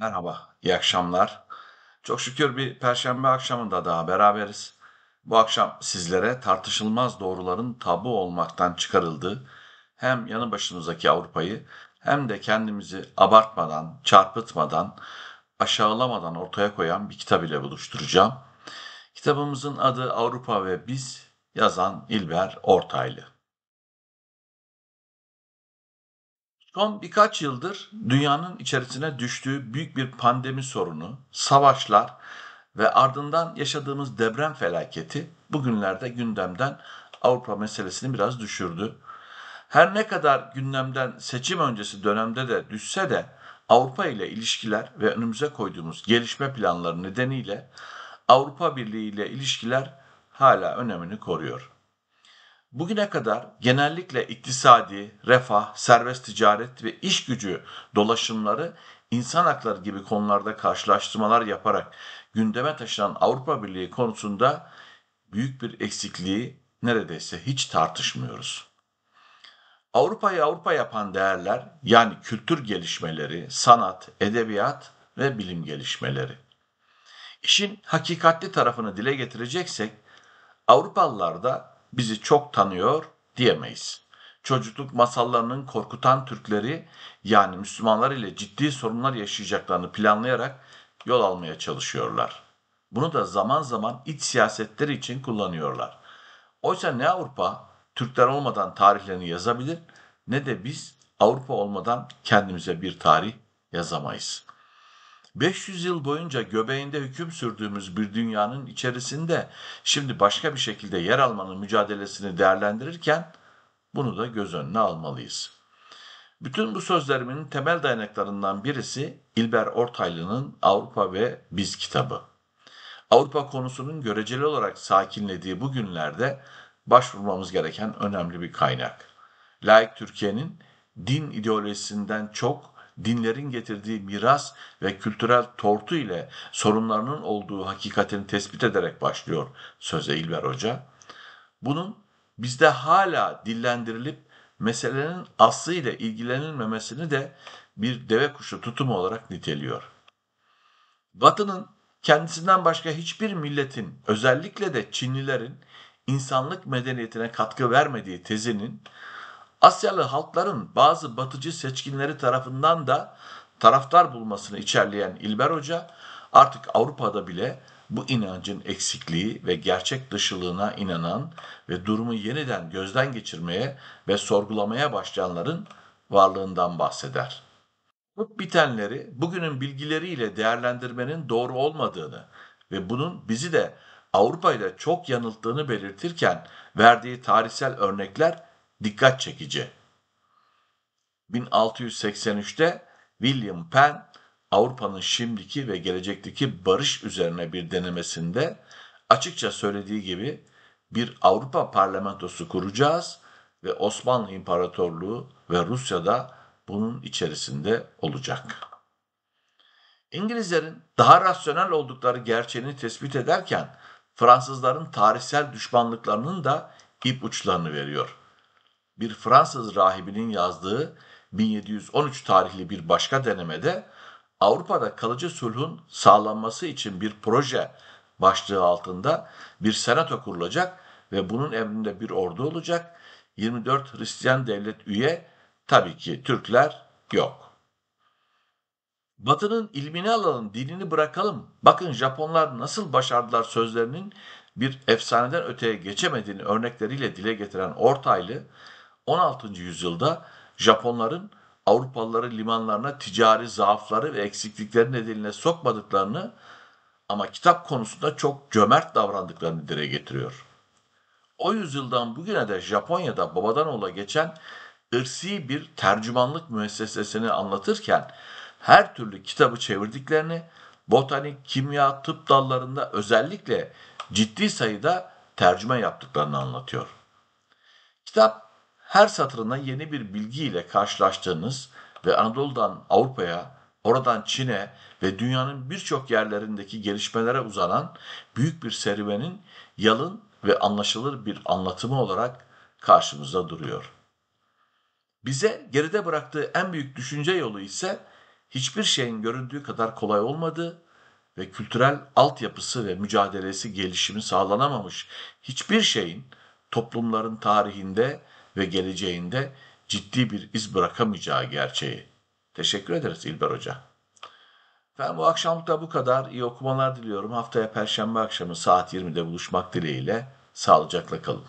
Merhaba, iyi akşamlar. Çok şükür bir perşembe akşamında daha beraberiz. Bu akşam sizlere tartışılmaz doğruların tabu olmaktan çıkarıldığı hem yanı başımızdaki Avrupa'yı hem de kendimizi abartmadan, çarpıtmadan, aşağılamadan ortaya koyan bir kitap ile buluşturacağım. Kitabımızın adı Avrupa ve Biz, yazan İlber Ortaylı. Son birkaç yıldır dünyanın içerisine düştüğü büyük bir pandemi sorunu, savaşlar ve ardından yaşadığımız deprem felaketi bugünlerde gündemden Avrupa meselesini biraz düşürdü. Her ne kadar gündemden seçim öncesi dönemde de düşse de Avrupa ile ilişkiler ve önümüze koyduğumuz gelişme planları nedeniyle Avrupa Birliği ile ilişkiler hala önemini koruyor. Bugüne kadar genellikle iktisadi, refah, serbest ticaret ve iş gücü dolaşımları insan hakları gibi konularda karşılaştırmalar yaparak gündeme taşınan Avrupa Birliği konusunda büyük bir eksikliği neredeyse hiç tartışmıyoruz. Avrupa'yı Avrupa yapan değerler yani kültür gelişmeleri, sanat, edebiyat ve bilim gelişmeleri. İşin hakikatli tarafını dile getireceksek Avrupalılar da bizi çok tanıyor diyemeyiz. Çocukluk masallarının korkutan Türkleri yani Müslümanlar ile ciddi sorunlar yaşayacaklarını planlayarak yol almaya çalışıyorlar. Bunu da zaman zaman iç siyasetleri için kullanıyorlar. Oysa ne Avrupa Türkler olmadan tarihlerini yazabilir ne de biz Avrupa olmadan kendimize bir tarih yazamayız. 500 yıl boyunca göbeğinde hüküm sürdüğümüz bir dünyanın içerisinde şimdi başka bir şekilde yer almanın mücadelesini değerlendirirken bunu da göz önüne almalıyız. Bütün bu sözlerimin temel dayanaklarından birisi İlber Ortaylı'nın Avrupa ve Biz kitabı. Avrupa konusunun göreceli olarak sakinlediği bu günlerde başvurmamız gereken önemli bir kaynak. Laik Türkiye'nin din ideolojisinden çok dinlerin getirdiği miras ve kültürel tortu ile sorunlarının olduğu hakikatini tespit ederek başlıyor söze İlber Hoca. Bunun bizde hala dillendirilip meselenin ile ilgilenilmemesini de bir deve kuşu tutumu olarak niteliyor. Batı'nın kendisinden başka hiçbir milletin, özellikle de Çinlilerin insanlık medeniyetine katkı vermediği tezinin Asyalı halkların bazı batıcı seçkinleri tarafından da taraftar bulmasını içerleyen İlber Hoca artık Avrupa'da bile bu inancın eksikliği ve gerçek dışılığına inanan ve durumu yeniden gözden geçirmeye ve sorgulamaya başlayanların varlığından bahseder. Bu bitenleri bugünün bilgileriyle değerlendirmenin doğru olmadığını ve bunun bizi de Avrupa ile çok yanılttığını belirtirken verdiği tarihsel örnekler dikkat çekici. 1683'te William Penn Avrupa'nın şimdiki ve gelecekteki barış üzerine bir denemesinde açıkça söylediği gibi bir Avrupa parlamentosu kuracağız ve Osmanlı İmparatorluğu ve Rusya da bunun içerisinde olacak. İngilizlerin daha rasyonel oldukları gerçeğini tespit ederken Fransızların tarihsel düşmanlıklarının da ipuçlarını veriyor bir Fransız rahibinin yazdığı 1713 tarihli bir başka denemede Avrupa'da kalıcı sulhun sağlanması için bir proje başlığı altında bir senato kurulacak ve bunun emrinde bir ordu olacak. 24 Hristiyan devlet üye tabii ki Türkler yok. Batı'nın ilmini alalım, dilini bırakalım. Bakın Japonlar nasıl başardılar sözlerinin bir efsaneden öteye geçemediğini örnekleriyle dile getiren Ortaylı, 16. yüzyılda Japonların Avrupalıları limanlarına ticari zaafları ve eksiklikleri nedeniyle sokmadıklarını ama kitap konusunda çok cömert davrandıklarını dile getiriyor. O yüzyıldan bugüne de Japonya'da babadan oğula geçen ırsi bir tercümanlık müessesesini anlatırken her türlü kitabı çevirdiklerini, botanik, kimya, tıp dallarında özellikle ciddi sayıda tercüme yaptıklarını anlatıyor. Kitap her satırına yeni bir bilgiyle karşılaştığınız ve Anadolu'dan Avrupa'ya, oradan Çin'e ve dünyanın birçok yerlerindeki gelişmelere uzanan büyük bir serüvenin yalın ve anlaşılır bir anlatımı olarak karşımızda duruyor. Bize geride bıraktığı en büyük düşünce yolu ise hiçbir şeyin göründüğü kadar kolay olmadığı ve kültürel altyapısı ve mücadelesi gelişimi sağlanamamış hiçbir şeyin toplumların tarihinde ve geleceğinde ciddi bir iz bırakamayacağı gerçeği. Teşekkür ederiz İlber Hoca. Ben bu akşamlık da bu kadar. İyi okumalar diliyorum. Haftaya Perşembe akşamı saat 20'de buluşmak dileğiyle. Sağlıcakla kalın.